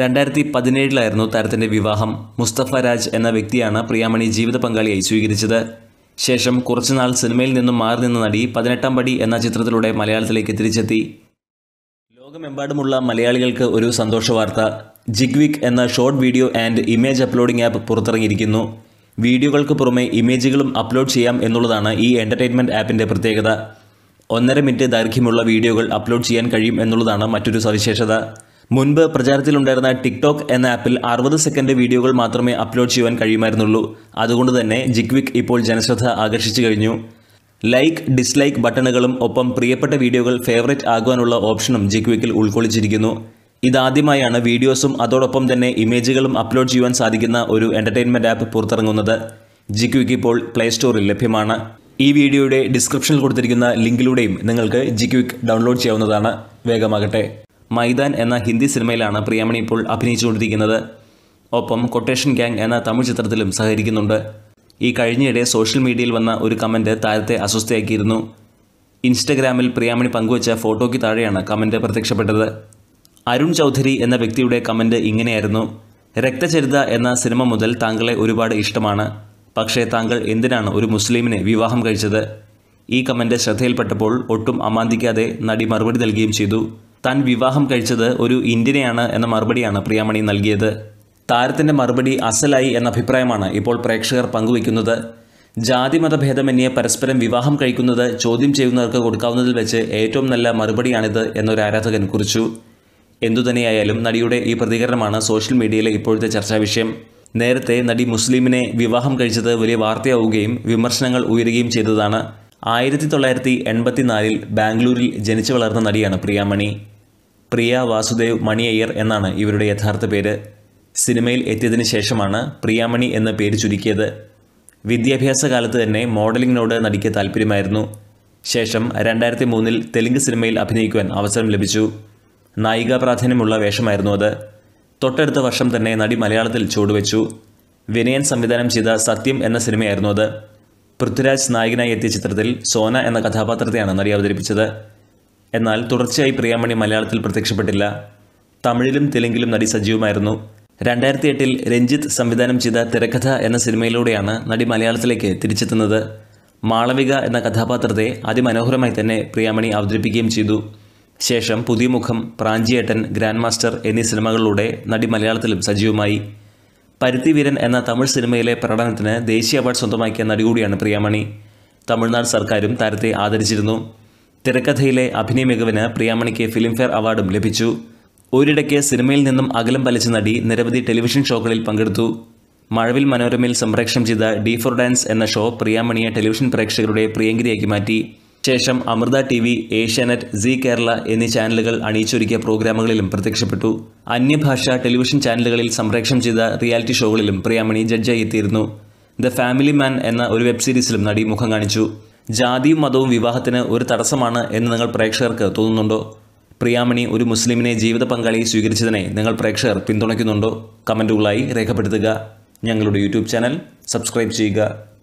രണ്ടായിരത്തി പതിനേഴിലായിരുന്നു താരത്തിൻ്റെ വിവാഹം മുസ്തഫ രാജ് എന്ന വ്യക്തിയാണ് പ്രിയാമണി ജീവിത പങ്കാളിയായി സ്വീകരിച്ചത് ശേഷം കുറച്ചുനാൾ സിനിമയിൽ നിന്നും മാറി നിന്ന നടി പതിനെട്ടാം പടി എന്ന ചിത്രത്തിലൂടെ മലയാളത്തിലേക്ക് തിരിച്ചെത്തി ലോകമെമ്പാടുമുള്ള മലയാളികൾക്ക് ഒരു സന്തോഷ വാർത്ത ജിഗ്വിക് എന്ന short video and image uploading app പുറത്തിറങ്ങിയിരിക്കുന്നു വീഡിയോകൾക്ക് പുറമെ ഇമേജുകളും അപ്ലോഡ് ചെയ്യാം എന്നുള്ളതാണ് ഈ എൻ്റർടൈൻമെൻറ്റ് ആപ്പിൻ്റെ പ്രത്യേകത ഒന്നര മിനിറ്റ് ദൈർഘ്യമുള്ള വീഡിയോകൾ അപ്ലോഡ് ചെയ്യാൻ കഴിയും എന്നുള്ളതാണ് മറ്റൊരു സവിശേഷത മുൻപ് പ്രചാരത്തിലുണ്ടായിരുന്ന ടിക്ടോക്ക് എന്ന ആപ്പിൽ അറുപത് സെക്കൻഡ് വീഡിയോകൾ മാത്രമേ അപ്ലോഡ് ചെയ്യുവാൻ കഴിയുമായിരുന്നുള്ളൂ അതുകൊണ്ട് തന്നെ ജിക്വിക് ഇപ്പോൾ ജനശ്രദ്ധ ആകർഷിച്ചു കഴിഞ്ഞു ലൈക്ക് ഡിസ്ലൈക്ക് ബട്ടണുകളും ഒപ്പം പ്രിയപ്പെട്ട വീഡിയോകൾ ഫേവറേറ്റ് ആകുവാനുള്ള ഓപ്ഷനും ജിക്വിക്കിൽ ഉൾക്കൊള്ളിച്ചിരിക്കുന്നു ഇതാദ്യമായാണ് വീഡിയോസും അതോടൊപ്പം തന്നെ ഇമേജുകളും അപ്ലോഡ് ചെയ്യുവാൻ സാധിക്കുന്ന ഒരു എൻ്റർടൈൻമെൻറ്റ് ആപ്പ് പുറത്തിറങ്ങുന്നത് ജിക്വിക്ക് ഇപ്പോൾ പ്ലേ സ്റ്റോറിൽ ലഭ്യമാണ് ഈ വീഡിയോയുടെ ഡിസ്ക്രിപ്ഷനിൽ കൊടുത്തിരിക്കുന്ന ലിങ്കിലൂടെയും നിങ്ങൾക്ക് ജിക്വിക്ക് ഡൗൺലോഡ് ചെയ്യാവുന്നതാണ് വേഗമാകട്ടെ മൈദാൻ എന്ന ഹിന്ദി സിനിമയിലാണ് പ്രിയാമണി ഇപ്പോൾ അഭിനയിച്ചുകൊണ്ടിരിക്കുന്നത് ഒപ്പം കൊട്ടേഷൻ ഗ്യാങ് എന്ന തമിഴ് ചിത്രത്തിലും സഹകരിക്കുന്നുണ്ട് ഈ കഴിഞ്ഞയിടെ സോഷ്യൽ മീഡിയയിൽ വന്ന ഒരു കമൻറ്റ് താരത്തെ അസ്വസ്ഥയാക്കിയിരുന്നു ഇൻസ്റ്റഗ്രാമിൽ പ്രിയാമണി പങ്കുവച്ച ഫോട്ടോയ്ക്ക് താഴെയാണ് കമൻറ്റ് പ്രത്യക്ഷപ്പെട്ടത് അരുൺ ചൗധരി എന്ന വ്യക്തിയുടെ കമൻറ്റ് ഇങ്ങനെയായിരുന്നു രക്തചരിത എന്ന സിനിമ മുതൽ താങ്കളെ ഒരുപാട് ഇഷ്ടമാണ് പക്ഷേ താങ്കൾ എന്തിനാണ് ഒരു മുസ്ലിമിനെ വിവാഹം കഴിച്ചത് ഈ കമൻറ്റ് ശ്രദ്ധയിൽപ്പെട്ടപ്പോൾ ഒട്ടും അമാന്തിക്കാതെ നടി മറുപടി നൽകുകയും ചെയ്തു താൻ വിവാഹം കഴിച്ചത് ഒരു ഇന്ത്യനെയാണ് എന്ന മറുപടിയാണ് പ്രിയാമണി നൽകിയത് താരത്തിൻ്റെ മറുപടി അസലായി എന്ന അഭിപ്രായമാണ് ഇപ്പോൾ പ്രേക്ഷകർ പങ്കുവയ്ക്കുന്നത് ജാതിമതഭേദമന്യേ പരസ്പരം വിവാഹം കഴിക്കുന്നത് ചോദ്യം ചെയ്യുന്നവർക്ക് കൊടുക്കാവുന്നതിൽ വെച്ച് ഏറ്റവും നല്ല മറുപടിയാണിത് എന്നൊരു ആരാധകൻ കുറിച്ചു എന്തുതന്നെയായാലും നടിയുടെ ഈ പ്രതികരണമാണ് സോഷ്യൽ മീഡിയയിലെ ഇപ്പോഴത്തെ ചർച്ചാ വിഷയം നേരത്തെ നടി മുസ്ലിമിനെ വിവാഹം കഴിച്ചത് വലിയ വാർത്തയാവുകയും വിമർശനങ്ങൾ ഉയരുകയും ചെയ്തതാണ് ആയിരത്തി തൊള്ളായിരത്തി എൺപത്തിനാലിൽ ബാംഗ്ലൂരിൽ ജനിച്ചു വളർന്ന നടിയാണ് പ്രിയാമണി പ്രിയ വാസുദേവ് മണി അയ്യർ എന്നാണ് ഇവരുടെ യഥാർത്ഥ പേര് സിനിമയിൽ എത്തിയതിന് ശേഷമാണ് പ്രിയാമണി എന്ന പേര് ചുരുക്കിയത് വിദ്യാഭ്യാസ കാലത്ത് തന്നെ മോഡലിങ്ങിനോട് നടിക്ക് താല്പര്യമായിരുന്നു ശേഷം രണ്ടായിരത്തി മൂന്നിൽ തെലുങ്ക് സിനിമയിൽ അഭിനയിക്കുവാൻ അവസരം ലഭിച്ചു നായികാ പ്രാധാന്യമുള്ള വേഷമായിരുന്നു അത് തൊട്ടടുത്ത വർഷം തന്നെ നടി മലയാളത്തിൽ ചുവടുവെച്ചു വിനയൻ സംവിധാനം ചെയ്ത സത്യം എന്ന സിനിമയായിരുന്നു അത് പൃഥ്വിരാജ് നായകനായി എത്തിയ ചിത്രത്തിൽ സോന എന്ന കഥാപാത്രത്തെയാണ് നടി അവതരിപ്പിച്ചത് എന്നാൽ തുടർച്ചയായി പ്രിയാമണി മലയാളത്തിൽ പ്രത്യക്ഷപ്പെട്ടില്ല തമിഴിലും തെലുങ്കിലും നടി സജീവമായിരുന്നു രണ്ടായിരത്തി എട്ടിൽ രഞ്ജിത്ത് സംവിധാനം ചെയ്ത തിരക്കഥ എന്ന സിനിമയിലൂടെയാണ് നടി മലയാളത്തിലേക്ക് തിരിച്ചെത്തുന്നത് മാളവിക എന്ന കഥാപാത്രത്തെ അതിമനോഹരമായി തന്നെ പ്രിയാമണി അവതരിപ്പിക്കുകയും ചെയ്തു ശേഷം പുതിയമുഖം പ്രാഞ്ചിയേട്ടൻ ഗ്രാൻഡ് മാസ്റ്റർ എന്നീ സിനിമകളിലൂടെ നടി മലയാളത്തിലും സജീവമായി പരുത്തിവീരൻ എന്ന തമിഴ് സിനിമയിലെ പ്രകടനത്തിന് ദേശീയ അവാർഡ് സ്വന്തമാക്കിയ നടി കൂടിയാണ് പ്രിയാമണി തമിഴ്നാട് സർക്കാരും താരത്തെ ആദരിച്ചിരുന്നു തിരക്കഥയിലെ അഭിനയ മികവിന് പ്രിയാമണിക്ക് ഫിലിംഫെയർ അവാർഡും ലഭിച്ചു ഒരിടയ്ക്ക് സിനിമയിൽ നിന്നും അകലം പാലിച്ച നടി നിരവധി ടെലിവിഷൻ ഷോകളിൽ പങ്കെടുത്തു മഴവിൽ മനോരമയിൽ സംപ്രേക്ഷണം ചെയ്ത ഡി ഫോർ ഡാൻസ് എന്ന ഷോ പ്രിയാമണിയെ ടെലിവിഷൻ പ്രേക്ഷകരുടെ പ്രിയങ്കരിയാക്കി മാറ്റി ശേഷം അമൃത ടി വി ഏഷ്യാനെറ്റ് സി കേരള എന്നീ ചാനലുകൾ അണിയിച്ചൊരുക്കിയ പ്രോഗ്രാമുകളിലും പ്രത്യക്ഷപ്പെട്ടു അന്യഭാഷ ടെലിവിഷൻ ചാനലുകളിൽ സംപ്രേക്ഷണം ചെയ്ത റിയാലിറ്റി ഷോകളിലും പ്രിയാമണി ജഡ്ജായി എത്തിയിരുന്നു ദ ഫാമിലി മാൻ എന്ന ഒരു വെബ് സീരീസിലും നടി മുഖം കാണിച്ചു ജാതിയും മതവും വിവാഹത്തിന് ഒരു തടസ്സമാണ് എന്ന് നിങ്ങൾ പ്രേക്ഷകർക്ക് തോന്നുന്നുണ്ടോ പ്രിയാമണി ഒരു മുസ്ലിമിനെ ജീവിത പങ്കാളി സ്വീകരിച്ചതിനെ നിങ്ങൾ പ്രേക്ഷകർ പിന്തുണയ്ക്കുന്നുണ്ടോ കമൻറ്റുകളായി രേഖപ്പെടുത്തുക ഞങ്ങളുടെ യൂട്യൂബ് ചാനൽ സബ്സ്ക്രൈബ് ചെയ്യുക